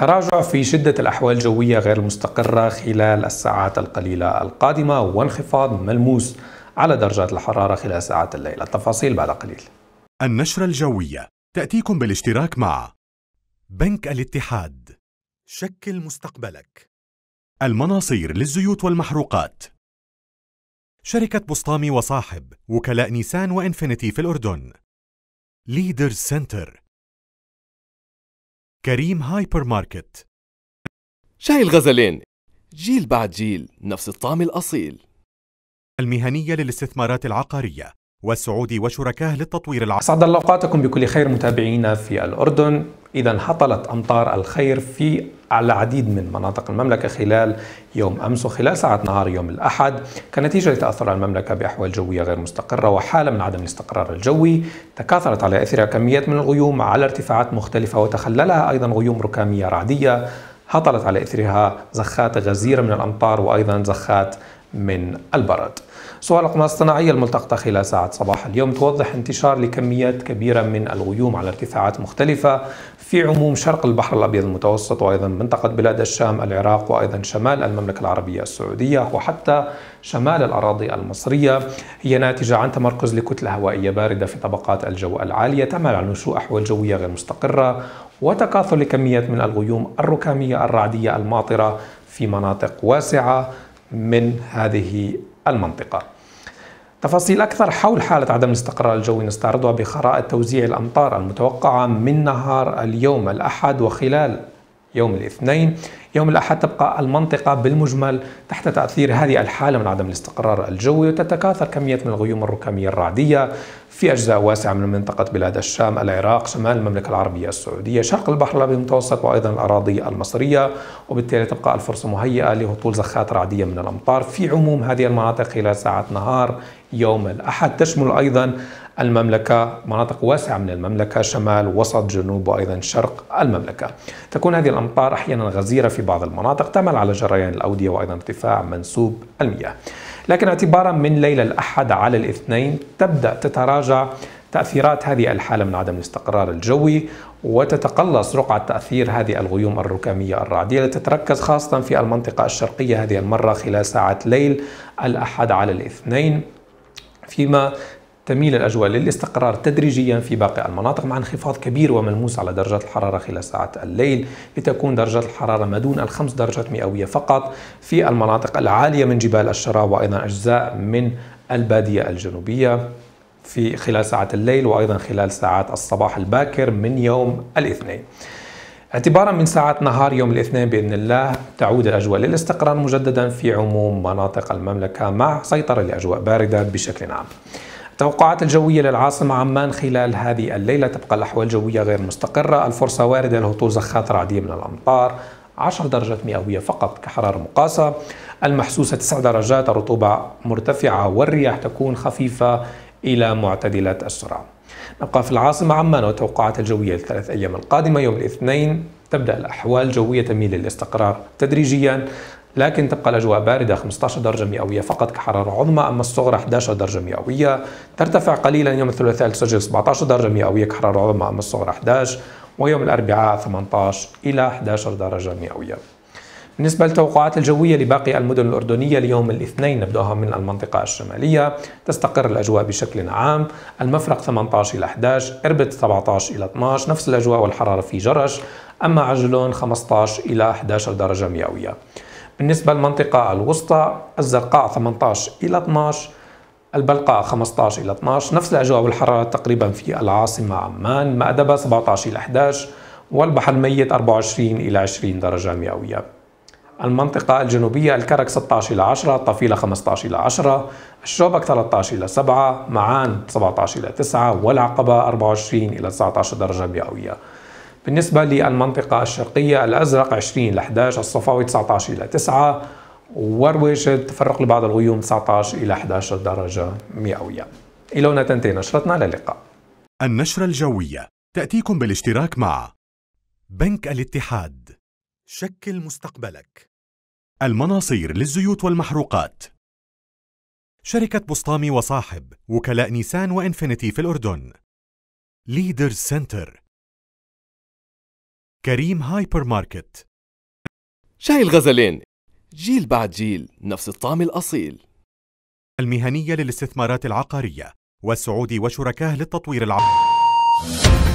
تراجع في شدة الأحوال الجوية غير المستقرة خلال الساعات القليلة القادمة وانخفاض ملموس على درجات الحرارة خلال ساعات الليل التفاصيل بعد قليل النشرة الجوية تأتيكم بالاشتراك مع بنك الاتحاد شكل مستقبلك المناصير للزيوت والمحروقات شركة بسطامي وصاحب وكلاء نيسان وإنفينيتي في الأردن ليدرز سنتر كريم هايبر ماركت شاي الغزلين جيل بعد جيل نفس الطعم الأصيل المهنية للاستثمارات العقارية والسعودي وشركاه للتطوير العقاري أسعد الله أوقاتكم بكل خير متابعينا في الأردن إذا هطلت أمطار الخير في العديد من مناطق المملكة خلال يوم أمس وخلال ساعة نهار يوم الأحد كنتيجة لتأثر المملكة بأحوال جوية غير مستقرة وحالة من عدم الاستقرار الجوي تكاثرت على أثرها كميات من الغيوم على ارتفاعات مختلفة وتخللها أيضا غيوم ركامية رعدية هطلت على اثرها زخات غزيره من الامطار وايضا زخات من البرد صور الأقمار الصناعية الملتقطة خلال ساعة صباح اليوم توضح انتشار لكميات كبيرة من الغيوم على ارتفاعات مختلفة في عموم شرق البحر الأبيض المتوسط وأيضا منطقة بلاد الشام العراق وأيضا شمال المملكة العربية السعودية وحتى شمال الأراضي المصرية هي ناتجة عن تمركز لكتلة هوائية باردة في طبقات الجو العالية تعمل على نشوء أحوال جوية غير مستقرة وتكاثر لكميات من الغيوم الركامية الرعدية الماطرة في مناطق واسعة من هذه المنطقة تفاصيل أكثر حول حالة عدم الاستقرار الجوي نستعرضها بخرائط توزيع الأمطار المتوقعة من نهار اليوم الأحد وخلال يوم الاثنين يوم الأحد تبقى المنطقة بالمجمل تحت تأثير هذه الحالة من عدم الاستقرار الجوي وتتكاثر كمية من الغيوم الركامية الرعدية في أجزاء واسعة من منطقة بلاد الشام، العراق، شمال المملكة العربية السعودية، شرق البحر الأبيض المتوسط وأيضا الأراضي المصرية، وبالتالي تبقى الفرصة مهيئة لهطول زخات رعدية من الأمطار في عموم هذه المناطق خلال ساعات نهار يوم الأحد، تشمل أيضا المملكة مناطق واسعة من المملكة شمال وسط جنوب وأيضا شرق المملكة. تكون هذه الأمطار أحيانا غزيرة في في بعض المناطق تعمل على جريان الأودية وأيضا ارتفاع منسوب المياه لكن اعتبارا من ليلة الأحد على الاثنين تبدأ تتراجع تأثيرات هذه الحالة من عدم الاستقرار الجوي وتتقلص رقعة تأثير هذه الغيوم الركامية الرعدية التي تتركز خاصة في المنطقة الشرقية هذه المرة خلال ساعة ليل الأحد على الاثنين فيما تميل الأجواء للاستقرار تدريجيا في باقي المناطق مع انخفاض كبير وملموس على درجات الحرارة خلال ساعات الليل لتكون درجات الحرارة ما دون الخمس درجات مئوية فقط في المناطق العالية من جبال الشراء وأيضا أجزاء من البادية الجنوبية في خلال ساعات الليل وأيضا خلال ساعات الصباح الباكر من يوم الاثنين اعتبارا من ساعات نهار يوم الاثنين باذن الله تعود الاجواء للاستقرار مجددا في عموم مناطق المملكه مع سيطره لاجواء بارده بشكل عام. التوقعات الجوية للعاصمة عمان خلال هذه الليلة تبقى الأحوال الجوية غير مستقرة الفرصة واردة لهطول زخات رعدية من الأمطار 10 درجات مئوية فقط كحرارة مقاسة المحسوسة 9 درجات الرطوبة مرتفعة والرياح تكون خفيفة إلى معتدلة السرعة نبقى في العاصمة عمان والتوقعات الجوية للثلاث أيام القادمة يوم الاثنين تبدأ الأحوال الجوية تميل للاستقرار تدريجيا لكن تبقى الأجواء باردة 15 درجة مئوية فقط كحرارة عظمى أما الصغرى 11 درجة مئوية ترتفع قليلا يوم الثلاثاء تسجل 17 درجة مئوية كحرارة عظمى أما الصغرى 11 ويوم الأربعاء 18 إلى 11 درجة مئوية بالنسبة للتوقعات الجوية لباقي المدن الأردنية ليوم الاثنين نبدأها من المنطقة الشمالية تستقر الأجواء بشكل عام المفرق 18 إلى 11 إربد 17 إلى 12 نفس الأجواء والحرارة في جرش أما عجلون 15 إلى 11 درجة مئوية بالنسبة للمنطقة الوسطى الزرقاء 18 إلى 12 البلقاء 15 إلى 12 نفس الأجواء والحرارة تقريبا في العاصمة عمان مأدبة 17 إلى 11 والبحر الميت 24 إلى 20 درجة مئوية المنطقة الجنوبية الكرك 16 إلى 10 طفيلة 15 إلى 10 الشوبك 13 إلى 7 معان 17 إلى 9 والعقبة 24 إلى 19 درجة مئوية بالنسبة للمنطقة الشرقية الأزرق 20 إلى 11 الصفاوي 19 إلى 9 وروج تفرق لبعض الغيوم 19 إلى 11 درجة مئوية إلى هنا تنتهي نشرتنا للقاء النشرة الجوية تأتيكم بالاشتراك مع بنك الاتحاد شكل مستقبلك المناصير للزيوت والمحروقات شركة بسطامي وصاحب وكلاء نيسان وإنفينيتي في الأردن ليدرز سنتر كريم هايبر ماركت شاي الغزلين جيل بعد جيل نفس الطعم الأصيل المهنية للاستثمارات العقارية والسعودي وشركاه للتطوير العقاري